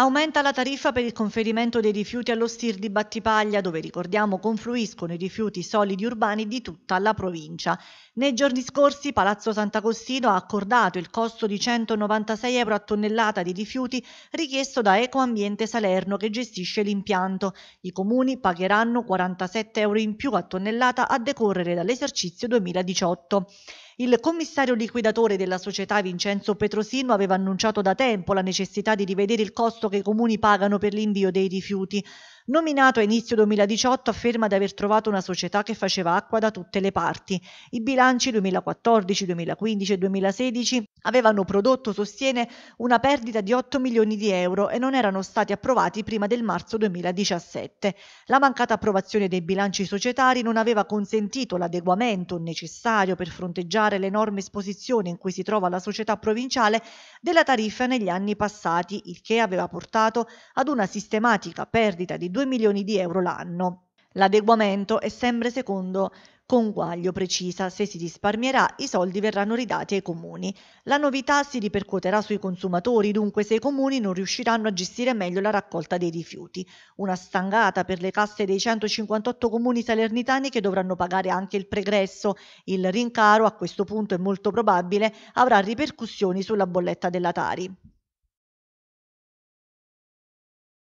Aumenta la tariffa per il conferimento dei rifiuti allo STIR di Battipaglia, dove ricordiamo confluiscono i rifiuti solidi urbani di tutta la provincia. Nei giorni scorsi Palazzo Sant'Agostino ha accordato il costo di 196 euro a tonnellata di rifiuti richiesto da Ecoambiente Salerno che gestisce l'impianto. I comuni pagheranno 47 euro in più a tonnellata a decorrere dall'esercizio 2018. Il commissario liquidatore della società Vincenzo Petrosino aveva annunciato da tempo la necessità di rivedere il costo che i comuni pagano per l'invio dei rifiuti. Nominato a inizio 2018 afferma di aver trovato una società che faceva acqua da tutte le parti. I bilanci 2014, 2015 e 2016 avevano prodotto, sostiene, una perdita di 8 milioni di euro e non erano stati approvati prima del marzo 2017. La mancata approvazione dei bilanci societari non aveva consentito l'adeguamento necessario per fronteggiare l'enorme esposizione in cui si trova la società provinciale della tariffa negli anni passati, il che aveva portato ad una sistematica perdita di 2 2 milioni di euro l'anno. L'adeguamento è sempre secondo Conguaglio precisa, se si risparmierà i soldi verranno ridati ai comuni. La novità si ripercuoterà sui consumatori, dunque se i comuni non riusciranno a gestire meglio la raccolta dei rifiuti. Una stangata per le casse dei 158 comuni salernitani che dovranno pagare anche il pregresso. Il rincaro, a questo punto è molto probabile, avrà ripercussioni sulla bolletta della Tari.